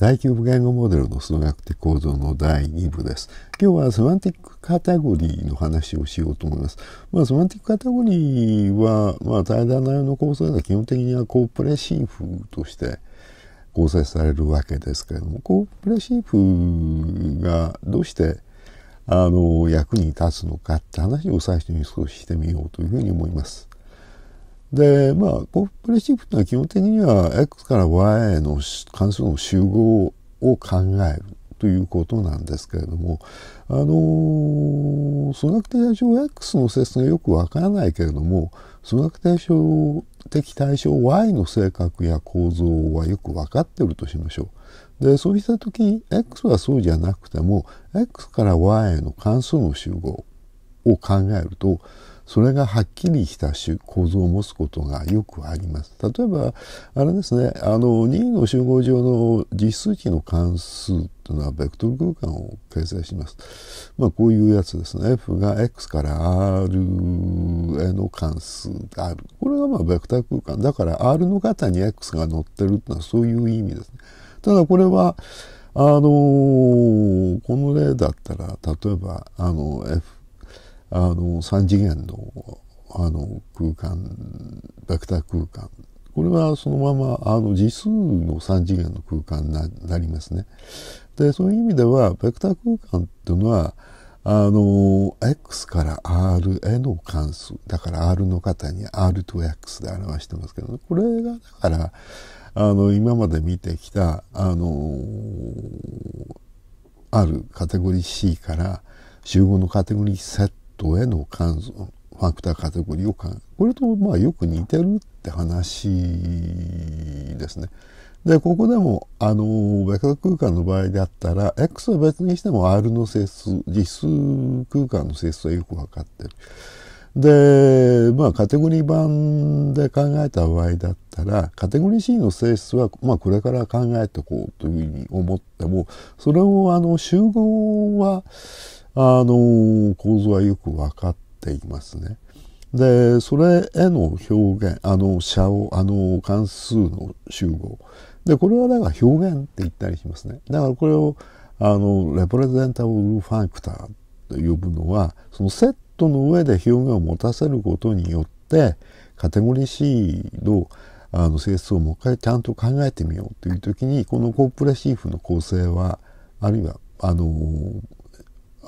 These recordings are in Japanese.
大規模言語モデルの数学的構造の第2部です。今日はセマンティックカテゴリーの話をしようと思います。まあ、セマンティックカテゴリーは、まあ、対談内容の構成は基本的にはコープレシーフとして構成されるわけですけれども、コープレシーフがどうしてあの役に立つのかって話を最初に少ししてみようというふうに思います。で、まあ、コープレシップというのは基本的には X から Y への関数の集合を考えるということなんですけれども、あのー、素学的対象 X の性質がよくわからないけれども、素学対象的対象 Y の性格や構造はよく分かってるとしましょう。で、そうした時、X はそうじゃなくても、X から Y への関数の集合を考えると、それがはっきりした構造を持つことがよくあります。例えば、あれですね、あの、任意の集合上の実数値の関数というのはベクトル空間を形成します。まあ、こういうやつですね。F が X から R への関数である。これがまあ、ベクター空間。だから R の型に X が乗ってるっていうのはそういう意味ですね。ただこれは、あのー、この例だったら、例えば、あの、F あの3次元のあの空間ベクター空間これはそのままあの次数の3次元の空間になりますね。でそういう意味ではベクター空間っていうのはあの x から r への関数だから r の方に r と x で表してますけど、これがだからあの今まで見てきたあのあるカテゴリー C から集合のカテゴリー Z トへの関数ファクターカテゴリーを考えこれとまあよく似てるって話ですね。で、ここでも、あの、ベク空間の場合であったら、X は別にしても R の整数、実数空間の整数はよくわかってる。で、まあ、カテゴリー版で考えた場合だったら、カテゴリー C の性質は、まあ、これから考えておこうというふうに思っても、それを、あの、集合は、あの構造はよく分かっていますね。で、それへの表現、あの、写を、あの、関数の集合。で、これはだから表現って言ったりしますね。だからこれを、あの、レプレゼンタブルファクターと呼ぶのは、そのセットの上で表現を持たせることによって、カテゴリー C のあの性質をもう一回ちゃんと考えてみようという時に、このコープレシーフの構成は、あるいは、あの、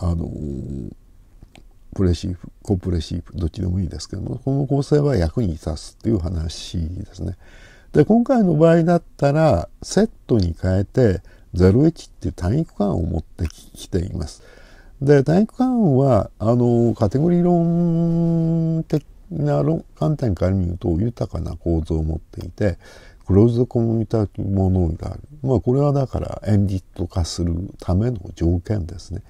あのプレシーフコプレシーフどっちでもいいですけどもこの構成は役に立つという話ですね。で今回の場合だったらセットに変えて0 h っていう単位区間を持ってきています。で体育館はあのカテゴリー論的な観点から見ると豊かな構造を持っていてクローズドコミュニティというものがある。まあこれはだからエンディット化するための条件ですね。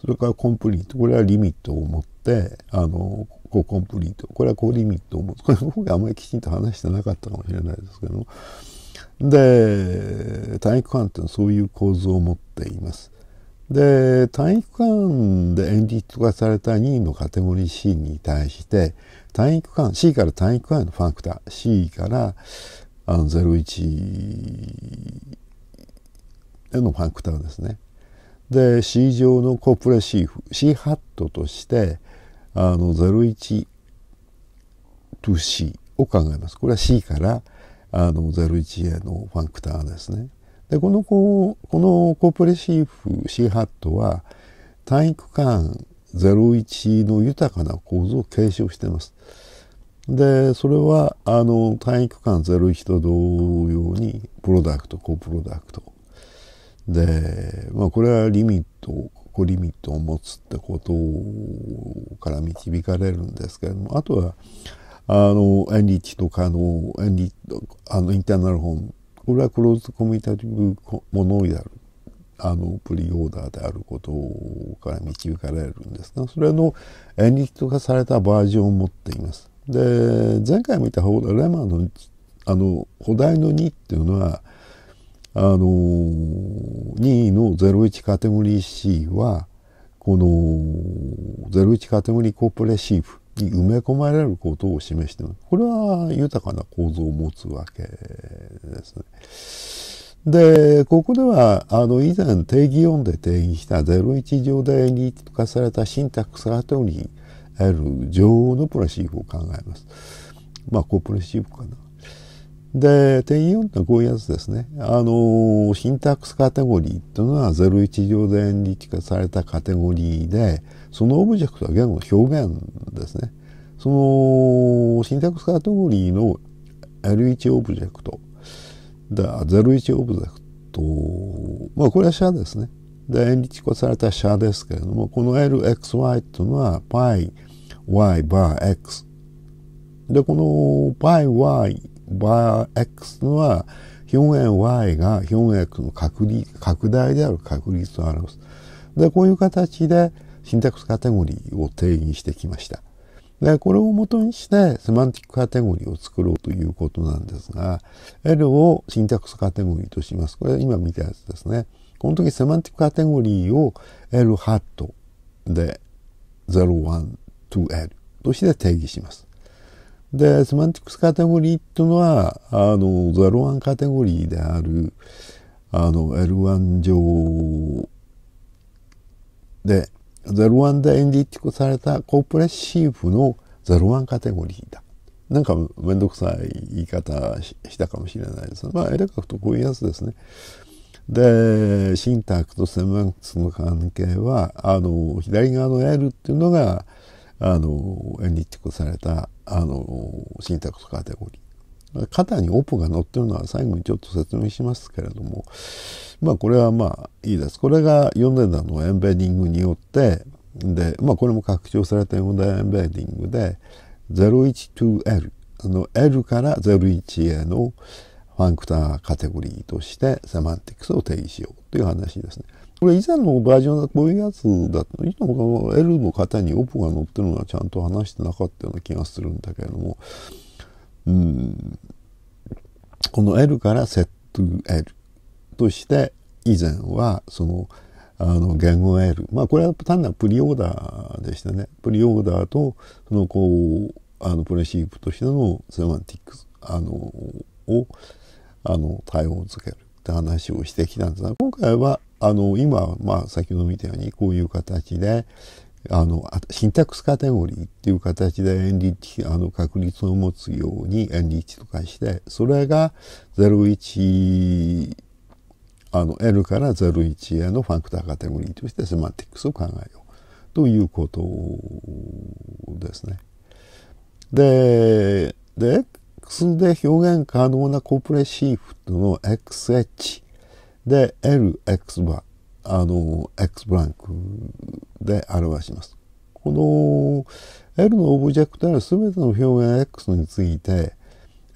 それからコンプリート。これはリミットを持って、あの、こうコンプリート。これはこうリミットを持つ。これ僕があまりきちんと話してなかったかもしれないですけどで、体育館ってのはそういう構造を持っています。で、体育館で演劇化された2位のカテゴリー C に対して、体育館、C から体育館へのファクター、C からあの01へのファクターですね。で C 上のコープレシーフ C ハットとしてあの01 to C を考えます。これは C からあの 01A のファンクターですね。でこのここのコープレシーフ C ハットは体育館01の豊かな構造を継承しています。でそれはあの体育館01と同様にプロダクトコプロダクトで、まあ、これはリミットここリミットを持つってことから導かれるんですけれどもあとはあのエンリッチとかのエンリあのインターナルム、これはクローズコミュニタティブものであるあのプリオーダーであることから導かれるんですがそれのエンリッと化されたバージョンを持っています。で前回見たレマンのあの「補題の2」っていうのは「あの2位の01カテゴリー C はこの01カテゴリーコープレシーブに埋め込まれることを示してまるこれは豊かな構造を持つわけですね。でここではあの以前定義4で定義した01上で演義化されたシンタックスカテゴリー L のプレシーブを考えます。まあコープレシーブかな。で、点4ってのはこういうやつですね。あの、シンタックスカテゴリーっていうのは01上で演力化されたカテゴリーで、そのオブジェクトは言語表現ですね。その、シンタックスカテゴリーの L1 オブジェクト、01オブジェクト、まあこれは社ですね。で、演力化された社ですけれども、この LXY っていうのは πy, y, bar, x。で、この π y, バー X は、表現 Y が表現 X の拡拡大である確率を表す。で、こういう形でシンタックスカテゴリーを定義してきました。で、これをもとにしてセマンティックカテゴリーを作ろうということなんですが、L をシンタックスカテゴリーとします。これ今見たやつですね。この時セマンティックカテゴリーを L ハットで0 1 2 L として定義します。で、セマンティクスカテゴリーというのは、あの、01カテゴリーである、あの、L1 上で、01でエンディティクされたコープレッシーフの01カテゴリーだ。なんかめんどくさい言い方したかもしれないですまあ、エレカクとこういうやつですね。で、シンタクとセマンティクスの関係は、あの、左側の L っていうのが、あの、エンリッチクされた、あの、シンタクスカテゴリー。肩にオポが乗ってるのは最後にちょっと説明しますけれども、まあこれはまあいいです。これが4んのエンベディングによって、で、まあこれも拡張された4大エンベディングで、012L の L から01へのファンクターカテゴリーとしてセマンティクスを定義しようという話ですね。これ以前のバージョンだこういうやつだと、今の L の方にオプが乗ってるのはちゃんと話してなかったような気がするんだけれども、うん、この L から SetL として、以前はその、あの言語 L。まあこれは単なるプリオーダーでしたね。プリオーダーと、そのこう、あのプレシープとしてのセマンティックス、あの、を、あの、対応づける。って話をしてきたんですが、今回は、あの、今、まあ、先ほど見たように、こういう形で、あの、シンタックスカテゴリーっていう形でエンリッチ、あの、確率を持つようにエンリッチとかして、それが01、あの、L から01へのファンクターカテゴリーとしてセマンティックスを考えようということですね。で、で、X で表現可能なコープレシーフトの XH で LX バあの X ブランクで表します。この L のオブジェクトある全ての表現 X について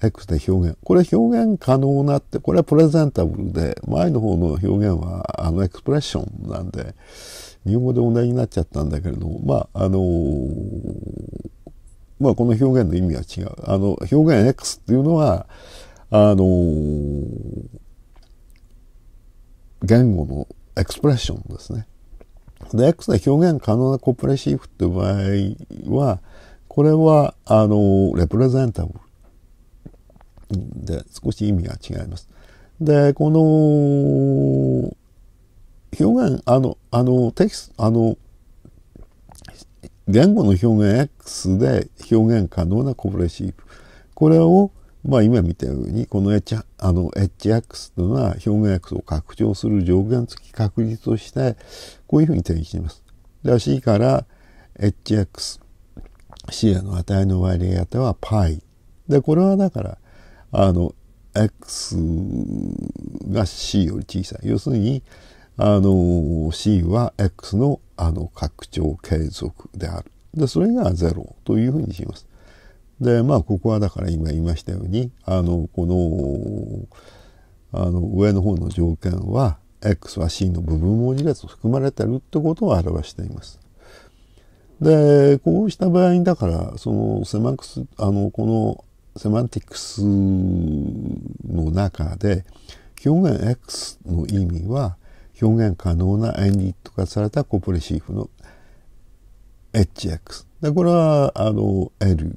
X で表現。これ表現可能なって、これはプレゼンタブルで、前の方の表現はあのエクスプレッションなんで、日本語で同じになっちゃったんだけれども、まあ、あのーまあ、この表現の意味は違う。あの、表現 X っていうのは、あのー、言語のエクスプレッションですね。で、X で表現可能なコプレシーフって場合は、これは、あの、レプレゼンタブルで少し意味が違います。で、この、表現、あの、あの、テキスト、あの、言語の表現 X で表現可能なコブレシープ。これを、まあ今見たように、この H、あの HX というのは表現 X を拡張する上限付き確率として、こういうふうに定義してます。で、C から HX、C への値の割り当ては π。で、これはだから、あの、X が C より小さい。要するに、あの、C は X のあの拡張継続である。で、それが0というふうにします。で、まあ、ここはだから今言いましたように、あの、この、あの、上の方の条件は、x は c の部分文字列含まれてるってことを表しています。で、こうした場合に、だから、そのセマクス、あの、このセマンティクスの中で、表現 x の意味は、表現可能な演技ト化されたコプレシーフの HX。で、これは、あの、L、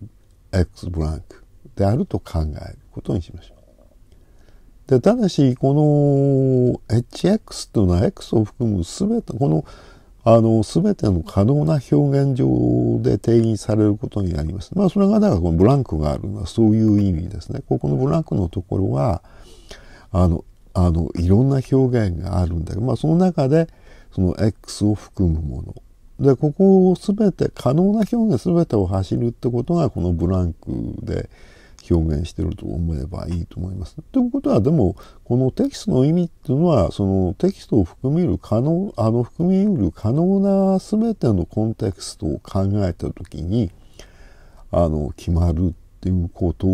X ブランクであると考えることにしましょう。で、ただし、この HX というのは X を含むすべて、この、あの、すべての可能な表現上で定義されることになります。まあ、それが、だからこのブランクがあるのはそういう意味ですね。ここのブランクのところは、あの、あの、いろんな表現があるんだけど、まあその中で、その X を含むもの。で、ここを全て、可能な表現全てを走るってことが、このブランクで表現してると思えばいいと思います。ということは、でも、このテキストの意味っていうのは、そのテキストを含みる可能、あの、含みうる可能な全てのコンテクストを考えた時に、あの、決まるっていうこと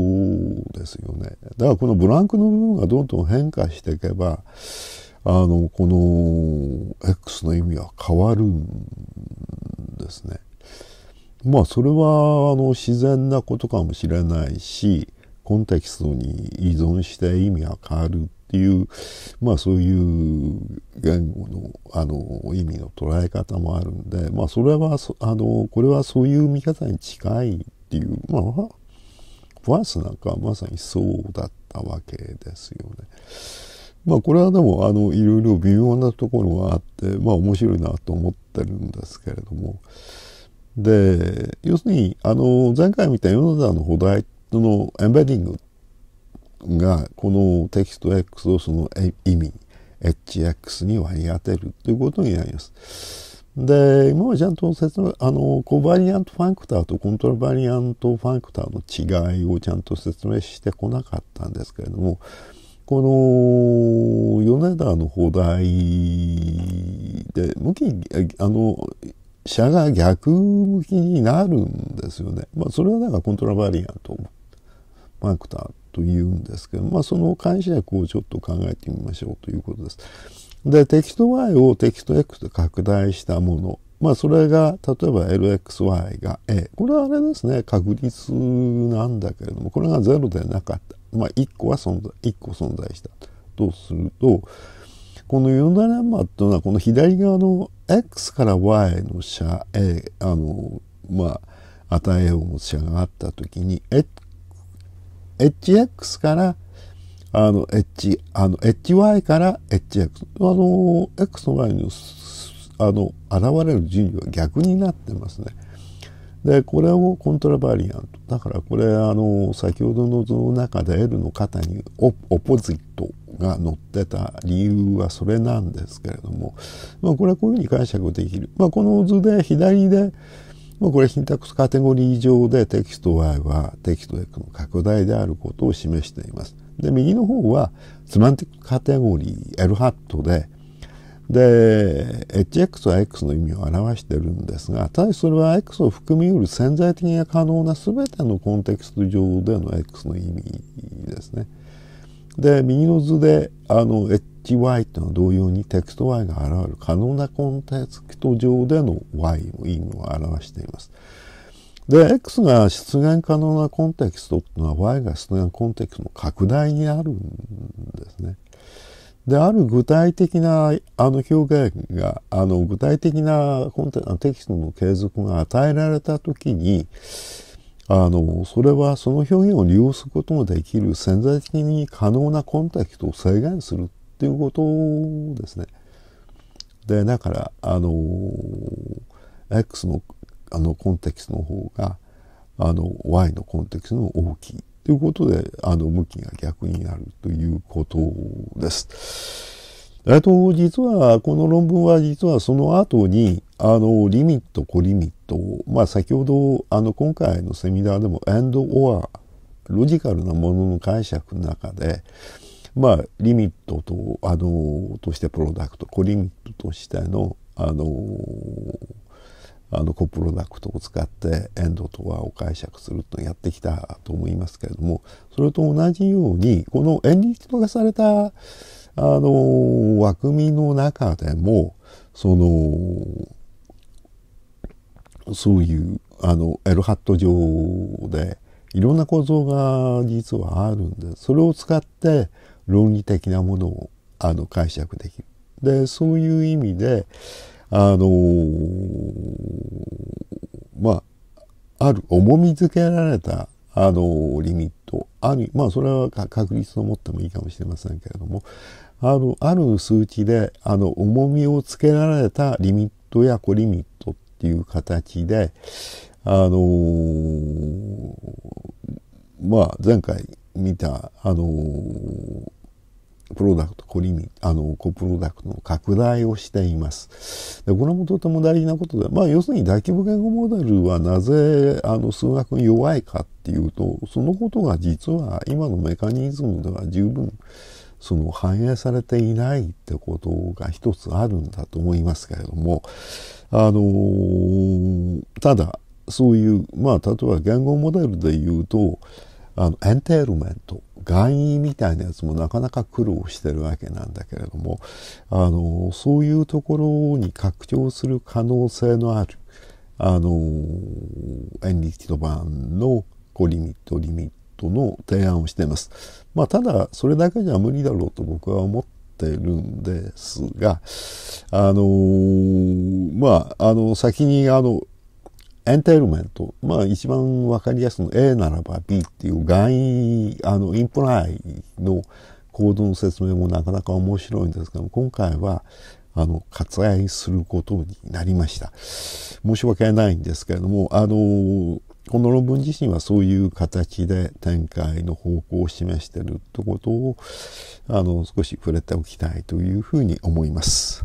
ですよね。だからこのブランクの部分がどんどん変化していけば、あの、この X の意味は変わるんですね。まあそれはあの自然なことかもしれないし、コンテキストに依存して意味が変わるっていう、まあそういう言語のあの意味の捉え方もあるんで、まあそれは、あの、これはそういう見方に近いっていう、まあバースなんかはまさにそうだったわけですよね。まあこれはでもあのいろいろ微妙なところがあってまあ面白いなと思ってるんですけれどもで要するにあの前回見た米沢の補題のエンベディングがこのテキスト X をその意味 HX に割り当てるということになります。で、今はちゃんと説明、あの、コバリアントファクターとコントラバリアントファクターの違いをちゃんと説明してこなかったんですけれども、この、米田の砲台で、向き、あの、車が逆向きになるんですよね。まあ、それはなんかコントラバリアントファクターというんですけど、まあ、その解釈をちょっと考えてみましょうということです。で、テキスト Y をテキスト X で拡大したもの。まあ、それが、例えば LXY が A。これはあれですね、確率なんだけれども、これが0でなかった。まあ、1個は存在、1個存在した。とすると、このヨナレンマっていうのは、この左側の X から Y の斜、A、あの、まあ、値を持つ斜があったときに、HX からあの、H、あの、HY から HX。あの、X の Y の、あの、現れる順序は逆になってますね。で、これをコントラバリアント。だからこれ、あの、先ほどの図の中で L の肩にオポジットが乗ってた理由はそれなんですけれども、まあ、これはこういうふうに解釈できる。まあ、この図で左で、まあ、これヒンタックスカテゴリー上でテキスト Y はテキスト X の拡大であることを示しています。で、右の方はセマンティックカテゴリー L ハットで、で、HX は X の意味を表してるんですが、ただしそれは X を含みうる潜在的に可能な全てのコンテクスト上での X の意味ですね。で、右の図で、あの、HY というのは同様にテクスト Y が現れる可能なコンテクスト上での Y の意味を表しています。で、X が出現可能なコンテクストっていうのは Y が出現コンテクストの拡大にあるんですね。で、ある具体的なあの表現が、あの具体的なコンテテキストの継続が与えられたときに、あの、それはその表現を利用することができる潜在的に可能なコンテクストを制限するっていうことですね。で、だから、あの、X のあのコンテキストの方があの Y のコンテキストの大きいということであの向きが逆になるということです。えっと、実は、この論文は実はその後に、あの、リミット、コリミットを、まあ先ほど、あの、今回のセミナーでも、エンド・オア、ロジカルなものの解釈の中で、まあ、リミットと、あの、としてプロダクト、コリミットとしての、あの、あのコプロダクトを使ってエンドとはを解釈するとやってきたと思いますけれどもそれと同じようにこのエンリッチ化されたあの枠組みの中でもそのそういうあのエルハット上でいろんな構造が実はあるんでそれを使って論理的なものをあの解釈できる。でそういう意味であのー、まあ、ある、重み付けられた、あのー、リミット、ある、まあ、それは確率を持ってもいいかもしれませんけれども、ある、ある数値で、あの、重みをつけられたリミットやコリミットっていう形で、あのー、まあ、前回見た、あのプロダクト、コリミ、あの、コプロダクトの拡大をしています。でこれもとても大事なことで、まあ、要するに大規模言語モデルはなぜ、あの、数学に弱いかっていうと、そのことが実は今のメカニズムでは十分、その反映されていないってことが一つあるんだと思いますけれども、あのー、ただ、そういう、まあ、例えば言語モデルで言うと、あのエンテールメント外因みたいなやつもなかなか苦労してるわけなんだけれどもあのそういうところに拡張する可能性のあるあのエンリッチド版のこうリミットリミットの提案をしています。まあ、ただそれだけじゃ無理だろうと僕は思ってるんですがあのまああの先にあのエンテルメント。まあ一番わかりやすいの A ならば B っていう外あの、インプライの行動の説明もなかなか面白いんですけど今回は、あの、割愛することになりました。申し訳ないんですけれども、あの、この論文自身はそういう形で展開の方向を示しているってことを、あの、少し触れておきたいというふうに思います。